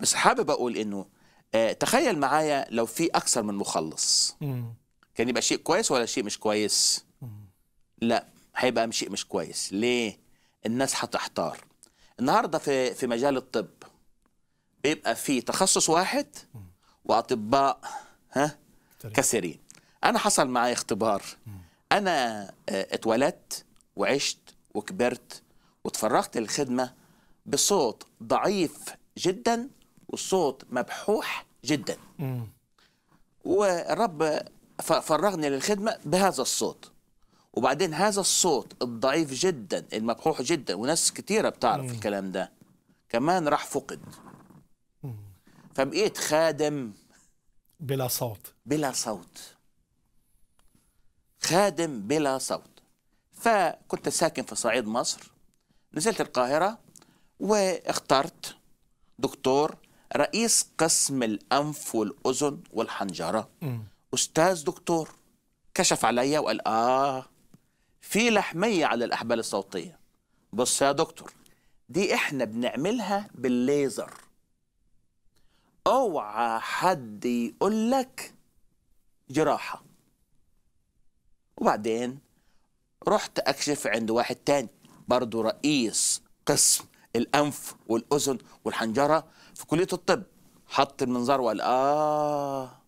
بس حابب اقول انه آه، تخيل معايا لو في اكثر من مخلص كان يبقى شيء كويس ولا شيء مش كويس لا هيبقى شيء مش كويس ليه الناس هتحتار النهارده في في مجال الطب بيبقى في تخصص واحد واطباء ها كثيرين انا حصل معايا اختبار انا آه، اتولدت وعشت وكبرت وتفرغت للخدمه بصوت ضعيف جدا والصوت مبحوح جدا والرب فرغني للخدمة بهذا الصوت وبعدين هذا الصوت الضعيف جدا المبحوح جدا وناس كتيرة بتعرف الكلام ده كمان راح فقد فبقيت خادم بلا صوت بلا صوت خادم بلا صوت فكنت ساكن في صعيد مصر نزلت القاهرة واخترت دكتور رئيس قسم الأنف والأذن والحنجرة م. أستاذ دكتور كشف عليا وقال آه في لحمية على الأحبال الصوتية بص يا دكتور دي إحنا بنعملها بالليزر اوعى حد يقول لك جراحة وبعدين رحت أكشف عند واحد تاني برضه رئيس قسم الانف والاذن والحنجره في كليه الطب حط المنظار وقال اه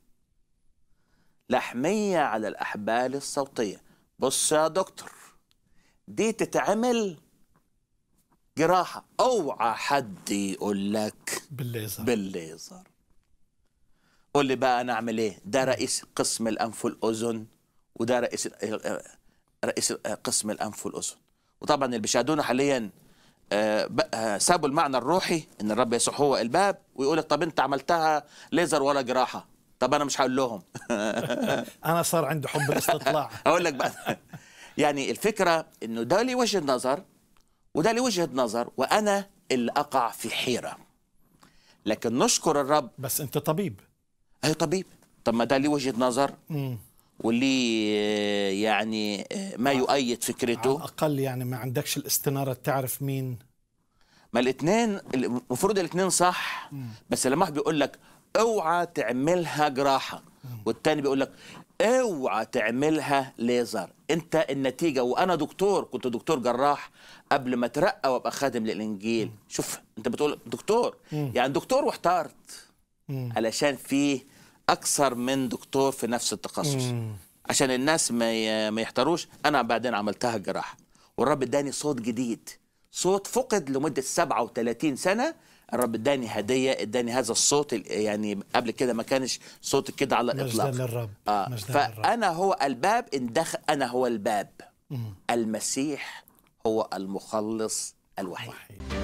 لحميه على الاحبال الصوتيه بص يا دكتور دي تتعمل جراحه اوعى حد يقول لك بالليزر بالليزر قول لي بقى انا اعمل ايه ده رئيس قسم الانف والاذن وده رئيس آه، آه، رئيس آه، قسم الانف والاذن وطبعا اللي بيشاهدونا حاليا سابوا المعنى الروحي ان الرب يسوع هو الباب ويقول لك طب انت عملتها ليزر ولا جراحه طب انا مش هقول لهم انا صار عندي حب الاستطلاع اقول لك بقى يعني الفكره انه ده لي وجهه نظر وده لي وجهه نظر وانا اللي اقع في حيره لكن نشكر الرب بس انت طبيب اي أيوة طبيب طب ما ده لي وجهه نظر مم. واللي آه، يعني آه، ما يؤيد فكرته على الاقل يعني ما عندكش الاستناره تعرف مين ما الاثنين المفروض الاثنين صح بس لما واحد بيقول لك اوعى تعملها جراحه والتاني بيقول لك اوعى تعملها ليزر انت النتيجه وانا دكتور كنت دكتور جراح قبل ما اترقى وابقى خادم للانجيل شوف انت بتقول دكتور يعني دكتور واحترت علشان فيه اكثر من دكتور في نفس التخصص عشان الناس ما ما يحتاروش انا بعدين عملتها الجراحه والرب اداني صوت جديد صوت فقد لمده 37 سنه الرب اداني هديه اداني هذا الصوت يعني قبل كده ما كانش صوت كده على الاطلاق للرب آه فانا فانا هو الباب اندخل انا هو الباب مم. المسيح هو المخلص الوحيد, الوحيد.